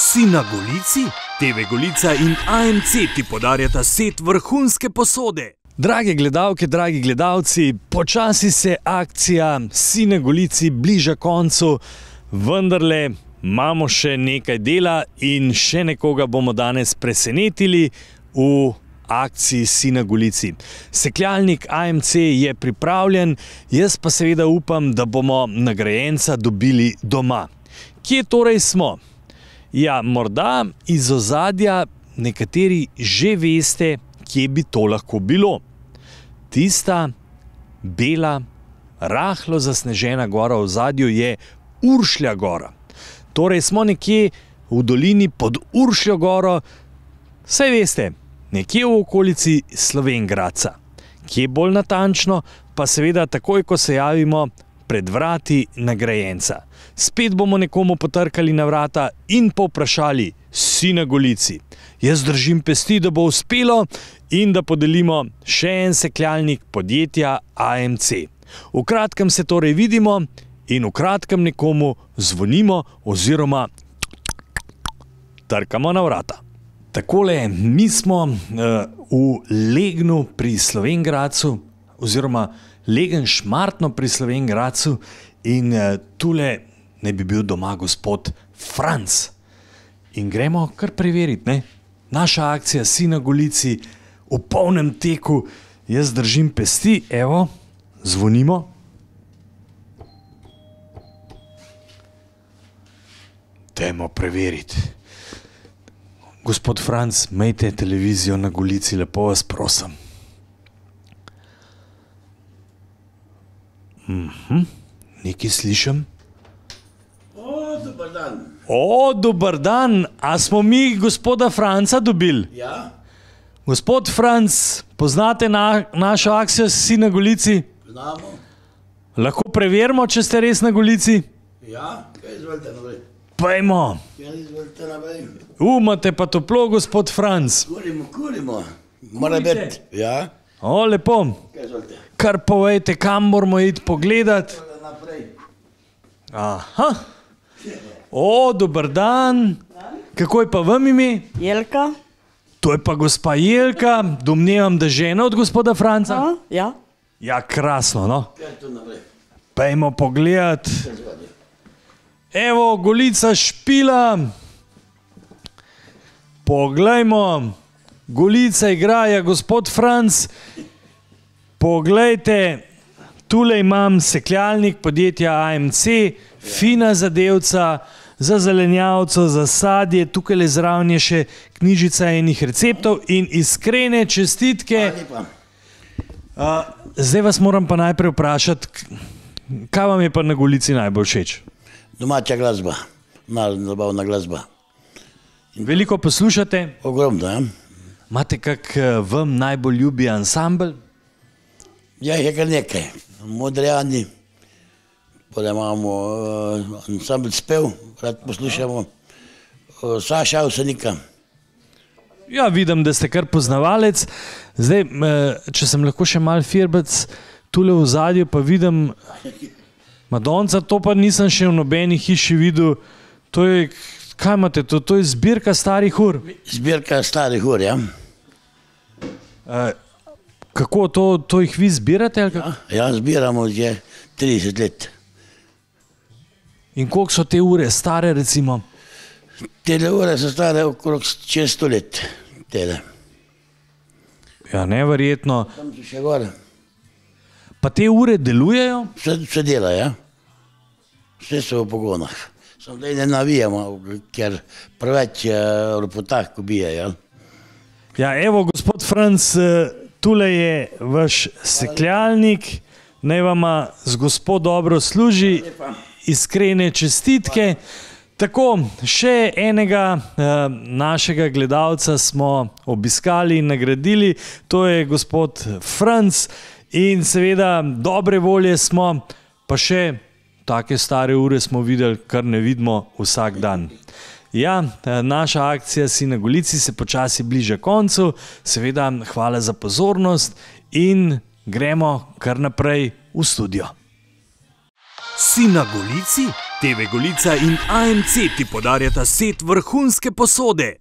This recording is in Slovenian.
Si na Golici? TV Golica in AMC ti podarjata set vrhunske posode. Drage gledalke, dragi gledalci, počasi se akcija Si na Golici bliža koncu, vendarle imamo še nekaj dela in še nekoga bomo danes presenetili v akciji Si na Golici. Sekljalnik AMC je pripravljen, jaz pa seveda upam, da bomo nagrajenca dobili doma. Kje torej smo? Kje torej smo? Ja, morda iz ozadja nekateri že veste, kje bi to lahko bilo. Tista bela, rahlo zasnežena gora v zadju je Uršlja gora. Torej smo nekje v dolini pod Uršljo goro, vse veste, nekje v okolici Slovengradca. Kje bolj natančno, pa seveda takoj, ko se javimo pred vrati nagrajenca. Spet bomo nekomu potrkali na vrata in povprašali, si na golici. Jaz držim pesti, da bo uspelo in da podelimo še en sekljalnik podjetja AMC. V kratkem se torej vidimo in v kratkem nekomu zvonimo oziroma trkamo na vrata. Takole, mi smo eh, v Legnu pri Slovengradcu oziroma legen šmartno pri Slovenki Racu in eh, tule ne bi bil doma gospod Franc. In gremo kar preveriti, ne? Naša akcija si na golici, v polnem teku, jaz držim pesti, evo, zvonimo. Dajmo preveriti. Gospod Franc, mejte televizijo na golici, lepo vas prosim. Mhm. Nekaj slišim. O, dober dan. dan. A smo mi gospoda Franca dobili? Ja. Gospod Franc, poznate na, našo akcijo Si na Golici? Znamo. Lahko preverimo, če ste res na Golici? Ja, kaj izvolite na vrhu. Pojmo. Ja, Umate pa toplo, gospod Franc. Kurimo, kurimo. Mora biti. Ja. O, lepo. Kar povejte, kam moramo iti pogledat? Aha. O, dober dan. Kako je pa vam ime? Jelka. To je pa gospa Jelka, domnevam, da žena od gospoda Franca. Ja. Ja, ja krasno, no. Pejmo pogledat. Evo, golica špila. Poglejmo. Golica igraja gospod Franc. Poglejte, tukaj imam sekljalnik podjetja AMC, fina zadevca. Za zelenjavce, za sadje, tukaj je zraven še knjižica enih receptov in iskrene čestitke. Uh, zdaj vas moram pa najprej vprašati, kaj vam je pa na Gulici najbolj všeč? Domača glasba, malo zabavna glasba. In Veliko poslušate? Ogromno, ja. Imate kak eh, vam najbolj ljubi ansambl? Ja, je kar nekaj. Modrejani, potem imamo ensemble eh, uh, spev, rad poslušamo, uh, Saša, vse nekaj. Ja, vidim, da ste kar poznavalec. Zdaj, eh, če sem lahko še malo firbec, tukaj v zadju pa vidim Madonca, to pa nisem še v nobeni hiši videl. To je, kaj imate, to, to je zbirka starih ur. Zbirka starih ur, ja. Kako to, to jih vi zbirate? Ja, ja, zbiramo že 30 let. In koliko so te ure stare? Recimo? Te ure so stare okrog 600 let. Tele. Ja, neverjetno. Pa te ure delujejo? Vse, vse dela, ja. Vse so v pogonah. Samo da ne navijamo, ker preveč je eh, v potah, ko bijajo. Ja. ja, evo, gospod Franc. Eh tukaj je vaš sekljalnik, naj vam z gospod dobro služi, iskrene čestitke. Tako, še enega uh, našega gledalca smo obiskali in nagradili, to je gospod Franc in seveda dobre volje smo, pa še take stare ure smo videli, kar ne vidimo vsak dan. Uh, Ja, eh, naša akcija Si na Golici se počasi bliža koncu, seveda, hvala za pozornost in gremo kar naprej v studio. Si na Golici, TV Golica in AMC ti podarjata set vrhunske posode.